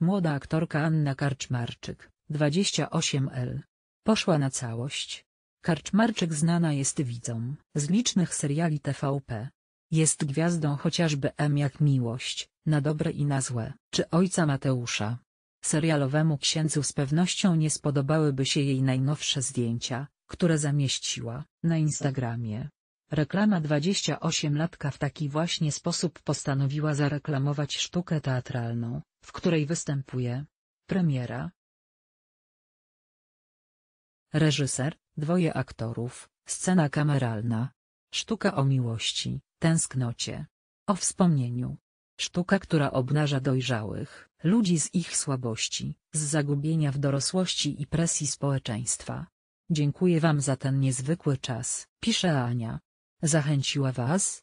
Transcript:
Młoda aktorka Anna Karczmarczyk, 28L. Poszła na całość. Karczmarczyk znana jest widzom z licznych seriali TVP. Jest gwiazdą chociażby M jak miłość, na dobre i na złe, czy ojca Mateusza. Serialowemu księdzu z pewnością nie spodobałyby się jej najnowsze zdjęcia, które zamieściła na Instagramie. Reklama 28-latka w taki właśnie sposób postanowiła zareklamować sztukę teatralną, w której występuje. Premiera. Reżyser, dwoje aktorów, scena kameralna. Sztuka o miłości, tęsknocie. O wspomnieniu. Sztuka, która obnaża dojrzałych, ludzi z ich słabości, z zagubienia w dorosłości i presji społeczeństwa. Dziękuję Wam za ten niezwykły czas, pisze Ania. Zachęciła Was?